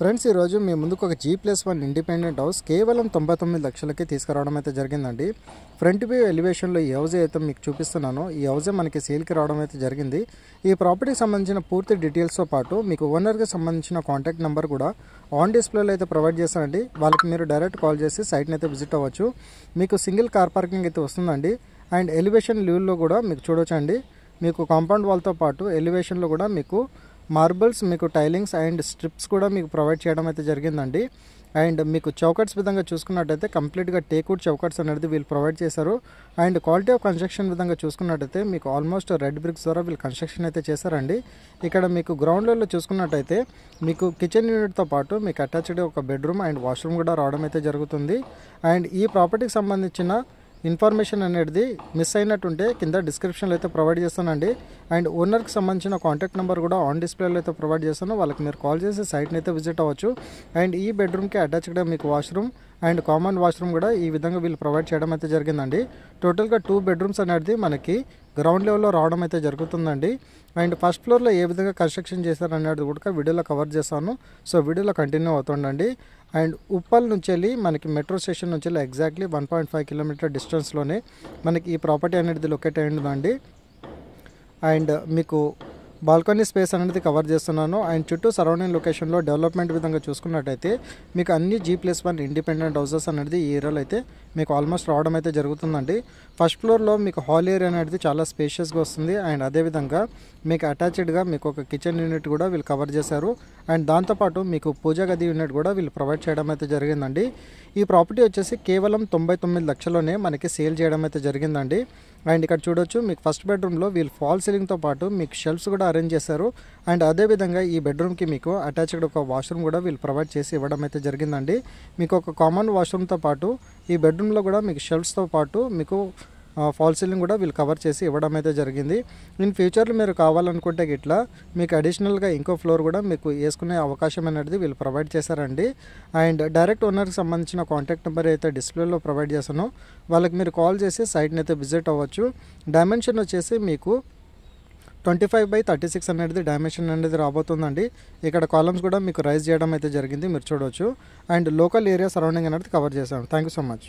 friends ఈరోజు మీ ముందుకు ఒక G plus one independent house కేవలం తొంభై తొమ్మిది లక్షలకి తీసుకురావడం అయితే జరిగిందండి ఫ్రంట్ వ్యూ ఎలివేషన్లో ఈ హౌజే అయితే మీకు చూపిస్తున్నాను ఈ హౌజే మనకి సేల్కి రావడం అయితే జరిగింది ఈ ప్రాపర్టీకి సంబంధించిన పూర్తి డీటెయిల్స్తో పాటు మీకు ఓనర్కి సంబంధించిన కాంటాక్ట్ నెంబర్ కూడా ఆన్ డిస్ప్లేలో అయితే ప్రొవైడ్ చేస్తానండి వాళ్ళకి మీరు డైరెక్ట్ కాల్ చేసి సైట్ని అయితే విజిట్ అవ్వచ్చు మీకు సింగిల్ కార్ పార్కింగ్ అయితే వస్తుందండి అండ్ ఎలివేషన్ లీవ్లో కూడా మీకు చూడొచ్చండి మీకు కాంపౌండ్ వాల్తో పాటు ఎలివేషన్లో కూడా మీకు మార్బుల్స్ మీకు టైలింగ్స్ అండ్ స్ట్రిప్స్ కూడా మీకు ప్రొవైడ్ చేయడం అయితే జరిగిందండి అండ్ మీకు చౌకట్స్ విధంగా చూసుకున్నట్టయితే కంప్లీట్గా టేక్వుడ్ చౌకట్స్ అనేది వీళ్ళు ప్రొవైడ్ చేశారు అండ్ క్వాలిటీ ఆఫ్ కన్స్ట్రక్షన్ విధంగా చూసుకున్నట్టయితే మీకు ఆల్మోస్ట్ రెడ్ బ్రిక్స్ ద్వారా వీళ్ళు కన్స్ట్రక్షన్ అయితే చేశారండి ఇక్కడ మీకు గ్రౌండ్ లెవెల్లో చూసుకున్నట్టయితే మీకు కిచెన్ యూనిట్తో పాటు మీకు అటాచ్డ్ ఒక బెడ్రూమ్ అండ్ వాష్రూమ్ కూడా రావడం అయితే జరుగుతుంది అండ్ ఈ ప్రాపర్టీకి సంబంధించిన ఇన్ఫర్మేషన్ అనేది మిస్ అయినట్టుంటే కింద డిస్క్రిప్షన్లో అయితే ప్రొవైడ్ చేస్తానండి అండ్ ఓనర్కి సంబంధించిన కాంటాక్ట్ నెంబర్ కూడా ఆన్ డిస్ప్లేలో అయితే ప్రొవైడ్ చేస్తాను వాళ్ళకి మీరు కాల్ చేసి సైట్ని అయితే విజిట్ అవ్వచ్చు అండ్ ఈ బెడ్రూమ్కి అటాచ్గా మీకు వాష్రూమ్ అండ్ కామన్ వాష్రూమ్ కూడా ఈ విధంగా వీళ్ళు ప్రొవైడ్ చేయడం అయితే జరిగిందండి టోటల్గా టూ బెడ్రూమ్స్ అనేది మనకి గ్రౌండ్ లెవెల్లో రావడం అయితే జరుగుతుందండి అండ్ ఫస్ట్ ఫ్లోర్లో ఏ విధంగా కన్స్ట్రక్షన్ అనేది కూడా వీడియోలో కవర్ చేస్తాను సో వీడియోలో కంటిన్యూ అవుతుండండి అండ్ ఉప్పల్ నుంచి వెళ్ళి మనకి మెట్రో స్టేషన్ నుంచి వెళ్ళి exactly one point five kilometer డిస్టెన్స్లోనే మనకి ఈ ప్రాపర్టీ అనేది లొకేట్ అయ్యిందండి అండ్ మీకు బాల్కనీ స్పేస్ అనేది కవర్ చేస్తున్నాను అండ్ చుట్టూ సరౌండింగ్ లొకేషన్లో డెవలప్మెంట్ విధంగా చూసుకున్నట్టయితే మీకు అన్ని G plus one independent houses అనేది ఈ ఏరియాలో అయితే మీకు ఆల్మోస్ట్ రావడం అయితే జరుగుతుందండి ఫస్ట్ ఫ్లోర్లో మీకు హాల్ ఏరియా అనేది చాలా స్పేషియస్గా వస్తుంది అండ్ అదేవిధంగా మీకు అటాచ్డ్గా మీకు ఒక కిచెన్ యూనిట్ కూడా వీళ్ళు కవర్ చేశారు అండ్ దాంతోపాటు మీకు పూజా గది యూనిట్ కూడా వీళ్ళు ప్రొవైడ్ చేయడం అయితే జరిగిందండి ఈ ప్రాపర్టీ వచ్చేసి కేవలం తొంభై తొమ్మిది లక్షలోనే మనకి సేల్ చేయడం అయితే జరిగిందండి అండ్ ఇక్కడ చూడొచ్చు మీకు ఫస్ట్ బెడ్రూమ్లో వీళ్ళు ఫాల్ సీలింగ్తో పాటు మీకు షెల్ఫ్స్ కూడా అరేంజ్ చేశారు అండ్ అదేవిధంగా ఈ బెడ్రూమ్కి మీకు అటాచ్డ్ ఒక వాష్రూమ్ కూడా వీళ్ళు ప్రొవైడ్ చేసి ఇవ్వడం అయితే జరిగిందండి మీకు ఒక కామన్ వాష్రూమ్తో పాటు ఈ బెడ్రూమ్లో కూడా మీకు షెల్ఫ్స్తో పాటు మీకు ఫాల్ సీలింగ్ కూడా వీళ్ళు కవర్ చేసి ఇవ్వడం అయితే జరిగింది ఇన్ ఫ్యూచర్లో మీరు కావాలనుకుంటే ఇట్లా మీకు అడిషనల్గా ఇంకో ఫ్లోర్ కూడా మీకు వేసుకునే అవకాశం అనేది వీళ్ళు ప్రొవైడ్ చేశారండి అండ్ డైరెక్ట్ ఓనర్కి సంబంధించిన కాంటాక్ట్ నెంబర్ అయితే డిస్ప్లేలో ప్రొవైడ్ చేశాను వాళ్ళకి మీరు కాల్ చేసి సైట్ని అయితే విజిట్ అవ్వచ్చు డైమెన్షన్ వచ్చేసి మీకు twenty five by thirty six అనేది డైమెన్షన్ అనేది రాబోతుందండి ఇక్కడ కాలమ్స్ కూడా మీకు రైజ్ చేయడం అయితే జరిగింది మీరు చూడవచ్చు అండ్ లోకల్ ఏరియా సరౌండింగ్ అనేది కవర్ చేశాను థ్యాంక్ యూ సో మచ్